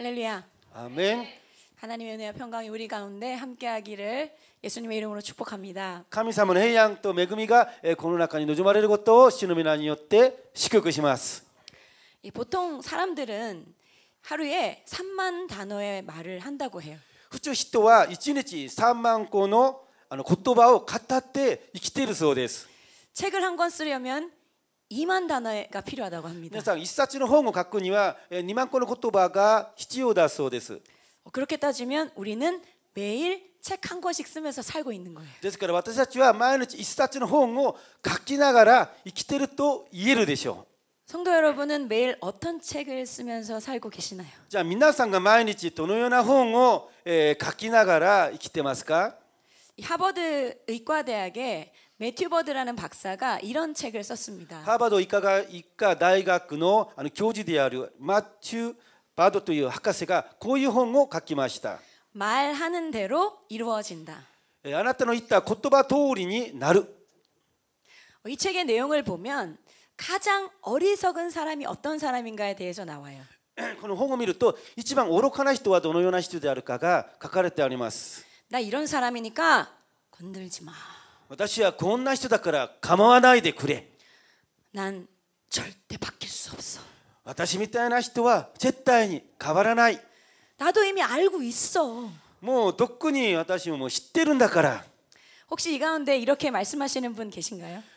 할렐루야. 아멘. 하나님의 은혜와 평강이 우리 가운데 함께하기를 예수님의 이름으로 축복합니다. 神様の平安と恵みがこの中に望まれることを主の皆によって祝福します. 보통 사람들은 하루에 3만 단어의 말을 한다고 해요. 普通人は1日3万個の言葉を語って生きているそうです。책을한 권 쓰려면 2만 단어가 필요하다고 합니다. 皆さん一冊の本を書くには2万個の言葉が必要だそうです. 그렇게 따지면 우리는 매일 책 한 권씩 쓰면서 살고 있는 거예요. ですから私たちは毎日一冊の本を書きながら生きてると言えるでしょう. 성도 여러분은 매일 어떤 책을 쓰면서 살고 계시나요? 자, 皆さんが毎日どのような本を書きながら生きてますか? 하버드 의과대학에 매튜 버드라는 박사가 이런 책을 썼습니다. 하버드 이과가 이과 대학의 교수である 마튜 바드という 학사가 こういう本を書きました. 말하는 대로 이루어진다. あなたの言った言葉通りになる.이 예, 책의 내용을 보면 가장 어리석은 사람이 어떤 사람인가에 대해서 나와요. この本を見ると一番愚かな人はどのような人であるかが書かれてあります。나 이런 사람이니까 건들지 마. 私はこんな人だから構わないでくれ。私みたいな人は絶対に変わらない。もうとっくに私も知ってるんだから。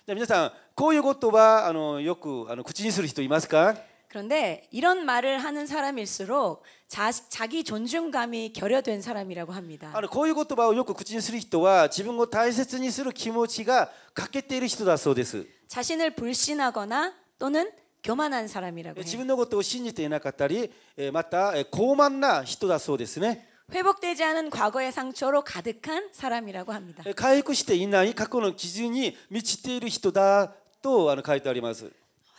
皆さん、こういうことはあのよくあの口にする人いますか 그런데 이런 말을 하는 사람일수록 자, 자기 존중감이 결여된 사람이라고 합니다. あのこういう言葉をよく口にする人は自分を大切にする気持ちが欠けている人だそうです. 자신을 불신하거나 또는 교만한 사람이라고 해요. 自分のことを信じていなかったり、また傲慢な人だそうですね. 회복되지 않은 과거의 상처로 가득한 사람이라고 합니다. 회복していない過去の傷に満ちている人だと書いてあります.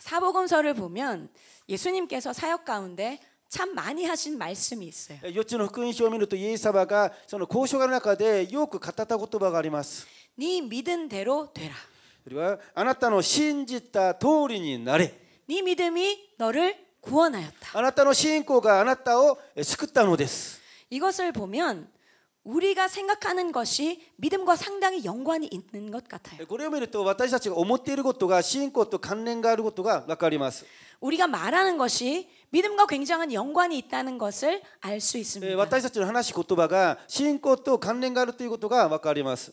사복음서를 보면 예수님께서 사역 가운데 참 많이 하신 말씀이 있어요. 4つの福音書を見るとイエス様がその交渉の中でよく語った言葉があります。네 믿은 대로 되라. 그리고 あなたの信じた通りになれ.네 믿음이 너를 구원하였다. あなたの信仰があなたを救ったのです. 이것을 보면 우리가 생각하는 것이 믿음과 상당히 연관이 있는 것 같아요. これを見ると私たちが思っていることが信仰と関連があることがわかります. 네, 우리가 말하는 것이 믿음과 굉장한 연관이 있다는 것을 알수 네, 있습니다. 私たちの話言葉が信仰と関連があるということがわかります.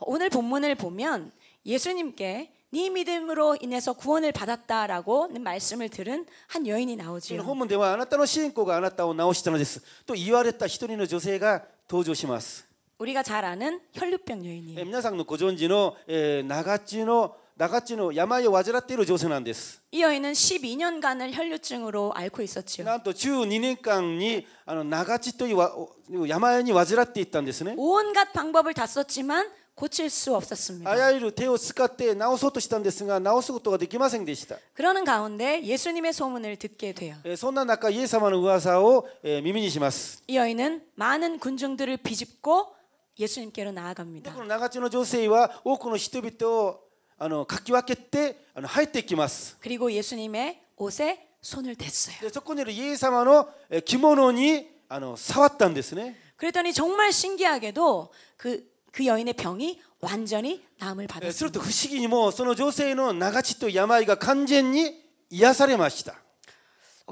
오늘 본문을 보면 예수님께 네 믿음으로 인해서 구원을 받았다라고는 말씀을 들은 한 여인이 나오지요. 本ではあなたの信仰があなたを治したのです。と言われた一人の女性が登場します。 우리가 잘 아는 혈류병 여인이에요. 皆さんのご存知の나가찌노ナガチの病を患っている女性なんです.이 여인은 12년간을 혈류증으로 앓고 있었지요. なんと12年間にあのナガチという病に患っていたんですね. 온갖 방법을 다 썼지만 고칠 수 없었습니다. 아야이루 대를 使って治そうとしたんですが治すことができませんでした. 그러는 가운데 예수님의 소문을 듣게 돼요. そんな中イエス様の噂を耳にします.이 여인은 많은 군중들을 비집고 예수님께로 나아갑니다. この長地の女性は多くの人々をあのかき分けてあの入ってきます. 그리고 예수님의 옷에 손을 댔어요. そこにいるイエス様の着物にあの触ったんですね. 그랬더니 정말 신기하게도 그그 여인의 병이 완전히 나음을 받았습니다. 그래서 후식이모, 그 여인은 나같이 또 야마이가 간전히 이 어,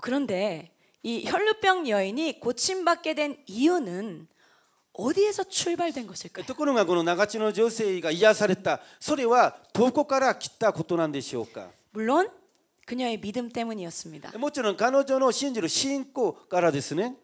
그런데 이 혈루병 여인이 고침받게 된 이유는 어디에서 출발된 것일까요? 또ころが 나같이의 여인이 이야사랬다. それはどこから来たことなんでしょ 물론 그녀의 믿음 때문이었습니다. 물론 네, 그녀의 신지로 신고からですね.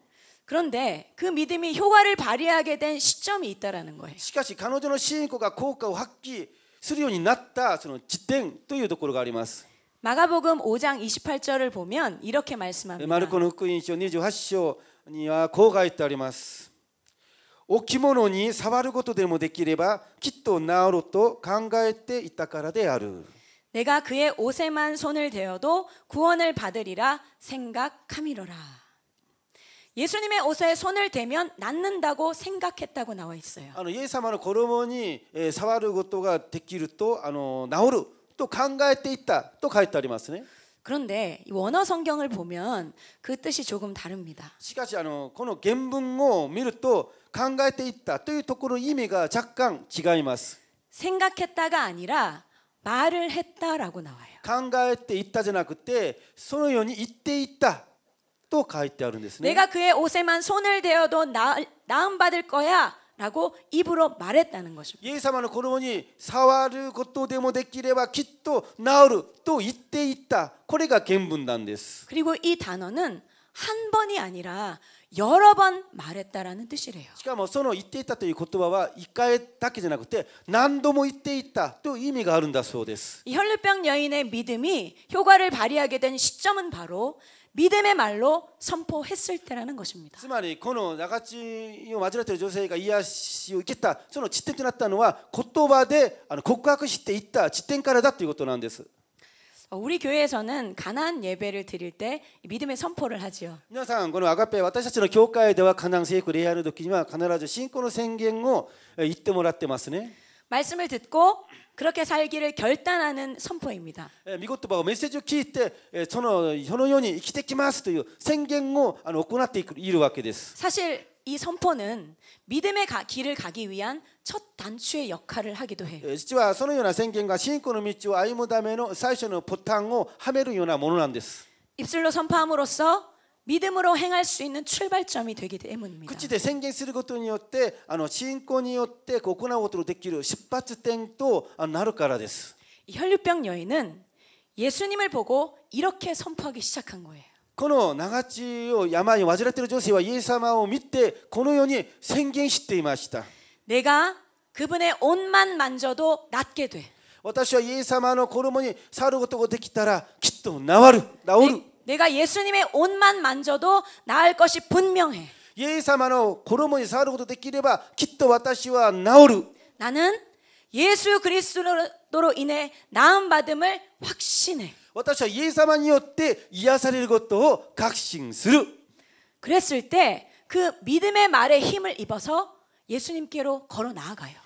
그런데 그 믿음이 효과를 발휘하게 된 시점이 있다라는 거예요. しかし彼女の信仰が効果を発揮するようになったその時点というところがあります 마가복음 5장 28절을 보면 이렇게 말씀합니다. 마르코의 복음서 28章にはこう書いてあります。置物に触ることでもできればきっと治ろと考えていたからである 내가 그의 옷에만 손을 대어도 구원을 받으리라 생각함이로라. 예수님의 옷에 손을 대면 낫는다고 생각했다고 나와 있어요. あのイエス様の衣に触ることができるとあの治ると考えていたと書いてありますね。 그런데 원어 성경을 보면 그 뜻이 조금 다릅니다. しかしあのこの原文を見ると考えていったというところ意味が若干違います。 생각했다가 아니라 말을 했다라고 나와요. 考えていったじゃなくてそのように言っていったと書いてあるんですね。 내가 그의 옷에만 손을 대어도 나, 나음 받을 거야. 라고 입으로 말했다는 것입니다. イエス様の子供に触ることでもできればきっと治ると言っていた。これが原文なんです. 그리고 이 단어는 한 번이 아니라 여러 번 말했다라는 뜻이래요. しかもその言っていたという言葉は1回だけじゃなくて何度も言っていたという意味があるんだそうです。이 혈루병 여인의 믿음이 효과를 발휘하게 된 시점은 바로 믿음의 말로 선포했을 때라는 것입니다. つまりこの나같이今間違ってる女性が癒しを受けたその実点となったのは言葉であの告白していった実点からだということなんです 우리 교회에서는 가난 예배를 드릴 때 믿음의 선포를 하지요. 皆さんこのアガペ私たちの教会では가난聖句礼拝の時には必ず信仰の宣言を言ってもらってますね。 말씀을 듣고 그렇게 살기를 결단하는 선포입니다. 御言葉をメッセージを聞いてその世の世に生きてきますという宣言を行っているわけです 사실 이 선포는 믿음의 가, 길을 가기 위한 첫 단추의 역할을 하기도 해요. 実はそのような宣言が信仰の道を歩むための最初のボタンをはめるようなものなんです。 입술로 선포함으로써 믿음으로 행할 수 있는 출발점이 되기 때문입니다. 口で宣言することによってあの信仰によって行うことのできる出発点となるからです 혈류병 여인은 예수님을 보고 이렇게 선포하기 시작한 거예요. この長血を病に患っている女性はイエス様を見てこのように宣言していました 내가 그분의 옷만 만져도 낫게 돼. 私はイエス様の衣に触ることができたらきっと治る治る。 내가 예수님의 옷만 만져도 나을 것이 분명해. 예수님의 고로모니 사르고도 되기레바 기토 와타시와 나오루. 나는 예수 그리스도로 인해 나음 받음을 확신해. 私はイエス様によって癒されることを確信する. 그랬을 때 그 믿음의 말에 힘을 입어서 예수님께로 걸어 나아가요.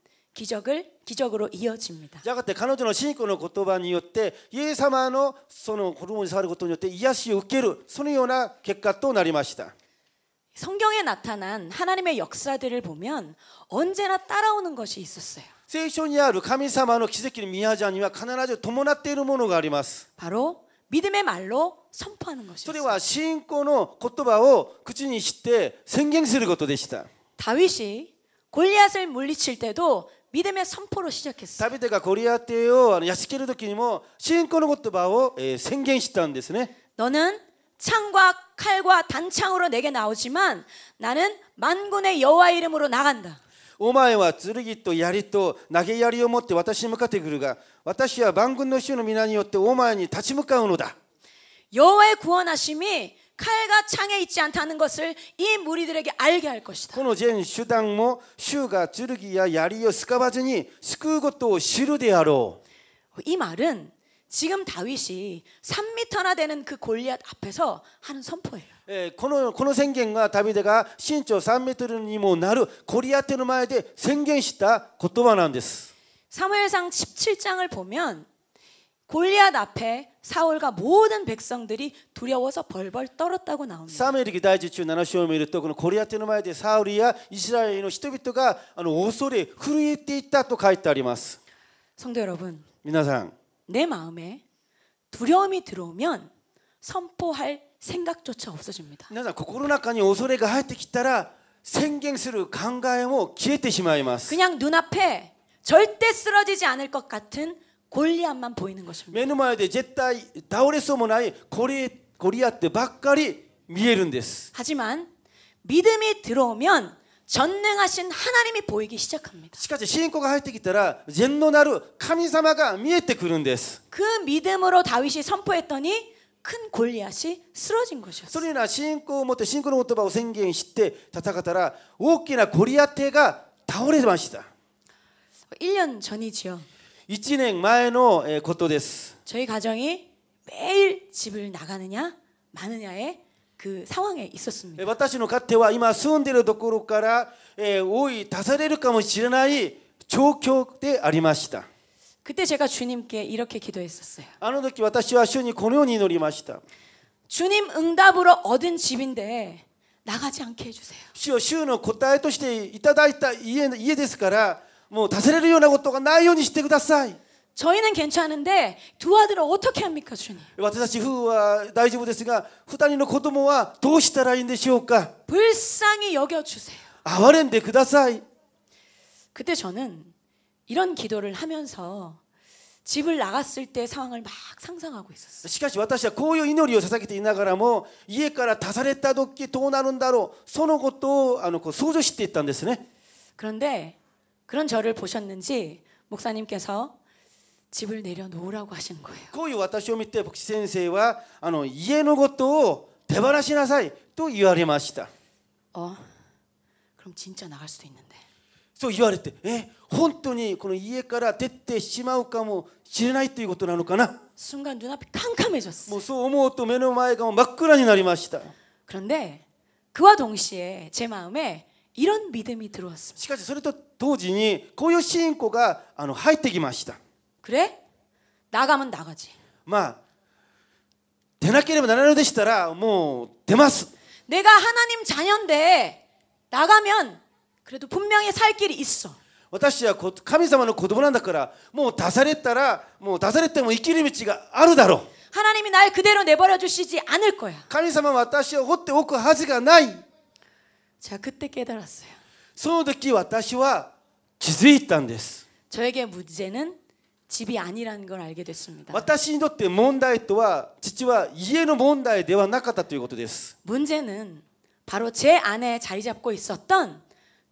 기적을 기적으로 이어집니다. 야가테 그녀의 신고의 言葉によってイエス様のその子供に触ることによって癒しを受けるそのような結果となりました. 성경에 나타난 하나님의 역사들을 보면 언제나 따라오는 것이 있었어요. 聖書にある神様の奇跡の宮者には必ず伴っているものがあります。바로 믿음의 말로 선포하는 것이었어요. それは信仰の言葉を口にして宣言することでした. 다윗이 골리앗을 물리칠 때도 믿음의 선포로 시작했어요. 다비드가 고리아 때요, 야스케르 도끼니모 신권의 고토바오 생경시다는데서네. 너는 창과 칼과 단창으로 내게 나오지만 나는 만군의 여호와 이름으로 나간다. お前は剣と槍と投げ槍を持って私に向かってくるが私は万軍の主の皆によってお前に立ち向かうのだ。여호와의구원하심이 칼과 창에 있지 않다는 것을 이 무리들에게 알게 할 것이다. この前手段も衆が剣や槍を使わずに救うことを知るであろう이 말은 지금 다윗이 3미터나 되는 그 골리앗 앞에서 하는 선포예요. 예, このこの宣言がダビデが身長3メートルにもなるゴリアテの前で宣言した言葉なんです。사무엘상 17장을 보면 골리앗 앞에 사울과 모든 백성들이 두려워서 벌벌 떨었다고 나옵니다. 사무엘기 第17章7節を見るとこの ゴリアテの前でサウルやイスラエルの人々があの恐れ震えていたと書いてあります. 성도 여러분, 皆さん내 마음에 두려움이 들어오면 선포할 생각조차 없어집니다. 皆さん心の中に恐れが入ってきたら宣言する考えも消えてしまいます. 그냥 눈앞에 절대 쓰러지지 않을 것 같은 골리앗만 보이는 것입니다. 目の前で絶対倒れそうもないゴリゴリアットばっかり見えるんです. 하지만 믿음이 들어오면 전능하신 하나님이 보이기 시작합니다. しかし信仰が入ってきたら善のなる神様が見えてくるんです.그 믿음으로 다윗이 선포했더니 큰 골리앗이 쓰러진 것이었어요. 그러나 신고 못해 신고의 言葉を宣言して戦ったら大きなゴリアテが倒れました. 1년 전이지요. 1年前のことです。私たちは毎日家を出るか、出るかの状況にました。私の家庭は今住んでいるところから追い出されるかもしれない状況でありました。あの時私は主にこのように祈りました。主님응답으로얻은집인데나가지않게해주세요주여주의答えとしていただいた家家ですから뭐 다스리는 요나 것도가 나이오니 시대 그다사이. 저희는 괜찮은데 두 아들을 어떻게 합니까 주님? 私夫は大丈夫ですが二人の子供はどうしたらいいんでしょうか? 불쌍히 여겨 주세요. 아와렌데 그다사이. 그때 저는 이런 기도를 하면서 집을 나갔을 때 상황을 막 상상하고 있었어요. しかし私はこういう祈りを捧げていながらも家から出された時どうなるんだろうそのことをあのこう想像していったんですね。 뭐, 그런데 그런 저를 보셨는지 집을 내려놓으라고 하신 거예요. こういう私を見て牧師先生はあの家のことを手放しなさいと言われました. 어, 그럼 진짜 나갈 수도 있는데. そう言われてえ本当にこの家から出てしまうかもしれないということなのかな 순간 눈앞이 캄캄해졌어. もうそう思うと目の前が真っ暗になりました. 그런데 그와 동시에 제 마음에 이런 믿음이 들어왔습니다. しかしそれと同時にこういう信仰があの入ってきました. 그래? 나가면 나가지. まあ出なければならぬでしたらもう出ます. 내가 하나님 자녀인데 나가면 그래도 분명히 살 길이 있어. 私は神様の子供なんだからもう出されたらもう出されても生きる道があるだろう。하나님이 날 그대로 내버려 주시지 않을 거야. 神様私を放っておくはずがない。 제가 그때 깨달았어요. その時私は気づいたんです. 저에게 문제는 집이 아니라는 걸 알게 됐습니다. 私にとって問題とは父は家の問題ではなかったということです. 문제는 바로 제 안에 자리 잡고 있었던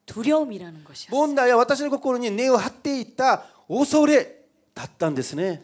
두려움이라는 것이었어요. 問題は私の心に根を張っていた恐れだったんですね。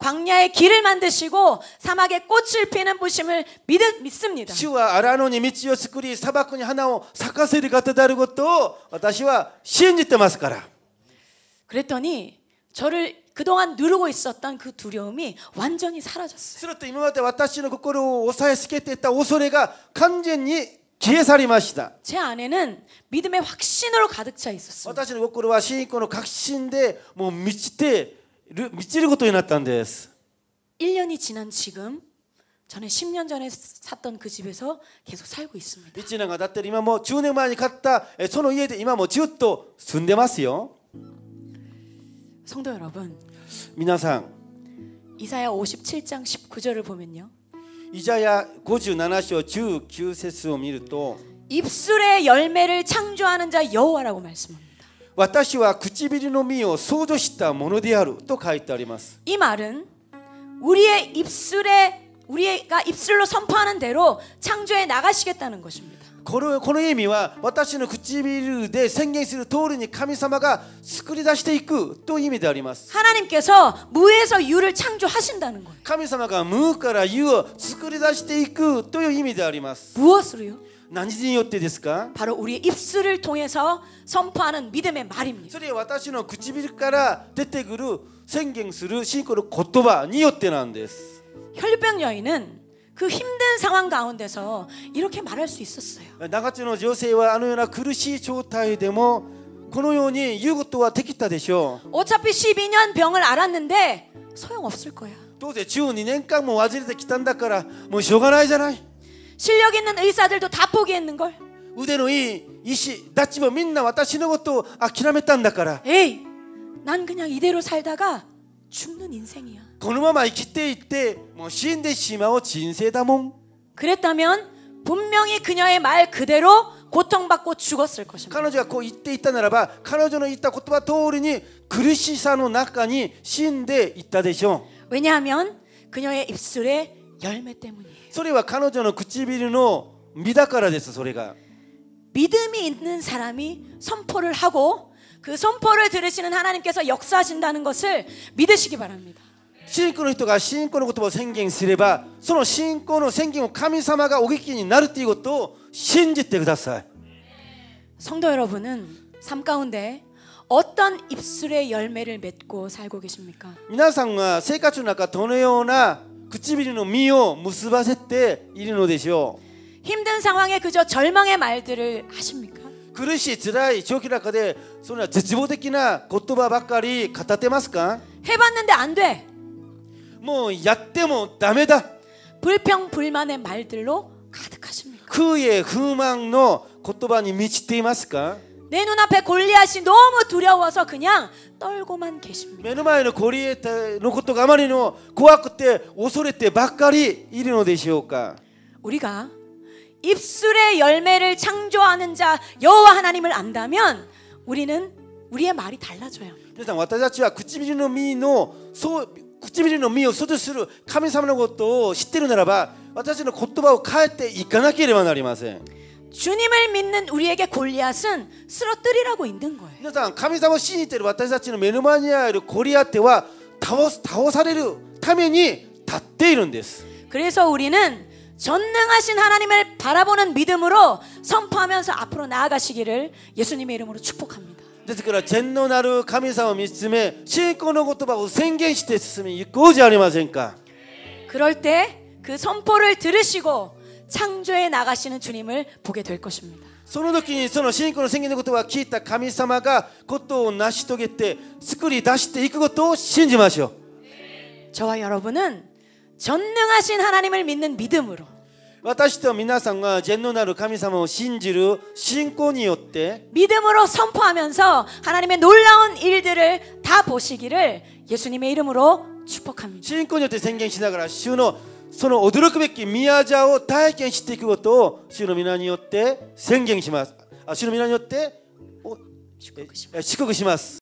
광야의 길을 만드시고 사막에 꽃을 피는 부심을 믿, 믿습니다. 主は荒野に道を作り砂漠に花を咲かせる方であることを私は信じてますから. 그랬더니 저를 그동안 누르고 있었던 그 두려움이 완전히 사라졌어요. それと今まで私の心を抑えつけていた恐れが完全に消え去りました.제 안에는 믿음의 확신으로 가득 차 있었습니다. 私の心は信仰の確信でもう満ちて 미치는 것도 해놨다는데. 1년이 지난 지금 저는 10년 전에 샀던 그 집에서 계속 살고 있습니다. 미치는 거 다들 이마 뭐 주은행 많이 갔다. 손을 이에 이마 뭐 지읒도 순대마스요. 성도 여러분. 민나상 이사야 57장 19절을 보면요. 이사야 고주 나나5주규세스절을 보면 입술의 열매를 창조하는 자 여호와라고 말씀합니다. 私は唇の実を創造したものであると書いてあります이말은우리의입술에우리가입술로선포하는대로창조에나가시겠다는것입니다このこの意味は私の唇で宣言する通りに神様が作り出していくという意味であります神様が無から有を作り出していくという意味であります무엇으로요 바로 우리의 입술을 통해서 선포하는 믿음의 말입니다. 혈병 여인은 그 힘든 상황 가운데서 이렇게 말할 수 있었어요. 나같은女性はあのような苦しい状態でもこのように言うことはできたで 어차피 12년 병을 앓았는데 소용 없을 거야. 도대체1 2年間も患れてきたんだからもうしょうがない 실력 있는 의사들도 다 포기했는 걸. 우대노이 이시 나지만 민나 왔다 시는 것도 아키라메딴다까라. 에이, 난 그냥 이대로 살다가 죽는 인생이야. 그놈아마 이때 이때 뭐 시인데 시마오 진세다몽. 그랬다면 분명히 그녀의 말 그대로 고통받고 죽었을 것입니다. 그녀가 그 이때 있다 나라봐. 그녀는 있다 고토바 도르니 그르시사노 나까니 시인데 있다 되죠. 왜냐하면 그녀의 입술에 열매 때문이에요. それは彼女の唇の実だからですそれが 믿음이 있는 사람이 선포를 하고 그 선포를 들으시는 하나님께서 역사하신다는 것을 믿으시기 바랍니다. 信仰の人が信仰の言葉を宣言すればその信仰の宣言を神様がお聞きになるということを信じてください 성도 여러분은 삶 가운데 어떤 입술의 열매를 맺고 살고 계십니까? 皆さんが生活の中どのような 그치비리노 미요 무스바세테 이리노 되시오. 힘든 상황에 그저 절망의 말들을 하십니까? 그릇이 드라이 지옥이라카데 소나 지지보데키나 고토바 바까리 갖다대마스까? 해봤는데 안 돼. 뭐 야떼모 다메다. 뭐, 불평 불만의 말들로 가득하십니까? 그의 흥망노 고토바니 미치테이마스까? 내 눈앞에 골리앗이 너무 두려워서 그냥 떨고만 계십니다. 目の前のゴリエのことがあまりにも怖くて恐れてばっかりいるのでしょうか 우리가 입술의 열매를 창조하는 자 여호와 하나님을 안다면 우리는 우리의 말이 달라져요. 皆さん私たちは唇の実のそう唇の実を外する神様のことを知ってるならば私の言葉を変えていかなければなりません。 주님을 믿는 우리에게 골리앗은 쓰러뜨리라고 있는 거예요. 皆さん神様を信じている私たちの目の前にあるゴリアテは倒す倒されるために立っているんです 그래서 우리는 전능하신 하나님을 바라보는 믿음으로 선포하면서 앞으로 나아가시기를 예수님의 이름으로 축복합니다. ですか 그럴 때 그 선포를 들으시고 창조해 나가시는 주님을 보게 될 것입니다. その時にその信仰の宣言のことは聞いた神様がことを成し遂げて作り出していくことを信じましょう. 저와 여러분은 전능하신 하나님을 믿는 믿음으로 私と皆さんが全能なる神様を信じる信仰によって믿음으로 선포하면서 하나님의 놀라운 일들을 다 보시기를 예수님의 이름으로 축복합니다. 信仰によって宣言しながら主のその驚くべき宮ジを体験していくことを主の皆によって宣言します。主の皆によって祝福します。